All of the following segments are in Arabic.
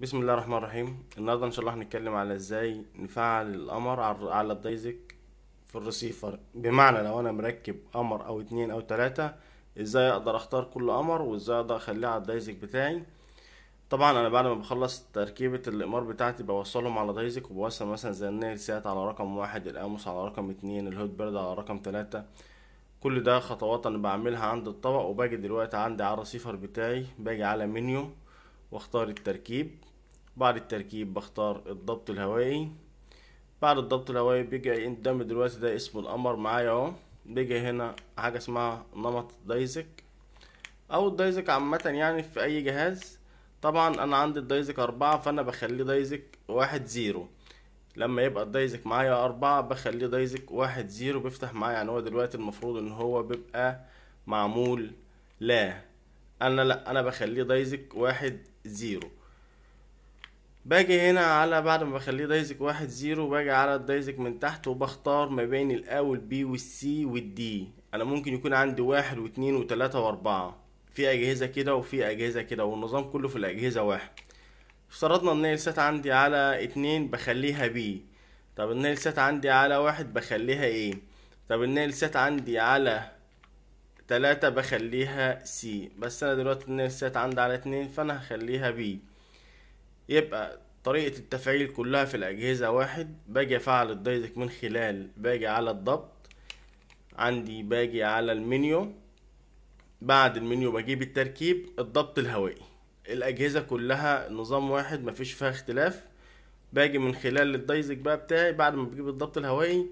بسم الله الرحمن الرحيم النهارده ان شاء الله هنتكلم على ازاي نفعل القمر على الدايزك في الرسيفر بمعنى لو انا مركب قمر او اتنين او تلاتة ازاي اقدر اختار كل قمر وازاي اقدر اخليه على الدايزك بتاعي طبعا انا بعد ما بخلص تركيبة القمار بتاعتي بوصلهم على دايزك وبوصل مثلا زي النيل سات على رقم واحد القاموس على رقم اتنين الهوت بيرد على رقم تلاتة كل ده خطوات انا بعملها عند الطبق وباجي دلوقتي عندي على الرسيفر بتاعي باجي على منيو واختار التركيب بعد التركيب بختار الضبط الهوائي بعد الضبط الهوائي بيجي قدامي دلوقتي ده اسمه القمر معايا اهو بيجي هنا حاجة اسمها نمط دايزك او الدايزك عامة يعني في اي جهاز طبعا انا عندي الدايزك اربعة فانا بخليه دايزك واحد زيرو لما يبقى الدايزك معايا أربعة بخليه دايزك واحد زيرو بيفتح معايا يعني هو دلوقتي المفروض إن هو بيبقى معمول لا أنا لأ أنا بخليه دايزك واحد زيرو باجي هنا على بعد ما بخليه دايزك واحد زيرو باجي على الدايزك من تحت وبختار ما بين الا والبي والسي والدي انا ممكن يكون عندي واحد واتنين وتلاتة واربعة في اجهزة كده وفي اجهزة كده والنظام كله في الاجهزة واحد افترضنا النيل سات عندي على اتنين بخليها بي طب النيل سات عندي على واحد بخليها ايه طب النيل سات عندي على تلاتة بخليها سي بس انا دلوقتي النرسات عندي على اتنين فانا هخليها بي يبقى طريقة التفعيل كلها في الأجهزة واحد باجي أفعل الدايزك من خلال باجي على الضبط عندي باجي على المنيو بعد المنيو بجيب التركيب الضبط الهوائي الأجهزة كلها نظام واحد مفيش فيها اختلاف باجي من خلال الدايزك بقى بتاعي بعد ما بجيب الضبط الهوائي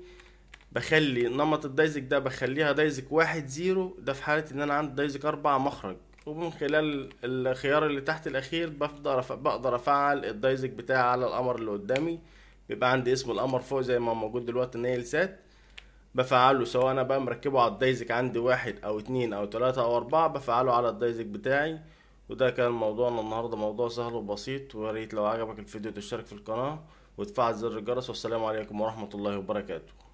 بخلي نمط الدايزك ده بخليها دايزك واحد زيرو ده في حالة ان انا عندي دايزك اربعة مخرج ومن خلال الخيار اللي تحت الاخير بقدر بقدر افعل الدايزك بتاعي على القمر اللي قدامي بيبقى عندي اسم القمر فوق زي ما موجود دلوقتي نيل سات بفعله سواء انا بقى مركبه على الدايزك عندي واحد او اتنين او تلاتة او اربعة بفعله على الدايزك بتاعي وده كان موضوعنا النهاردة موضوع سهل وبسيط وريت لو عجبك الفيديو تشترك في القناة وتفعل زر الجرس والسلام عليكم ورحمة الله وبركاته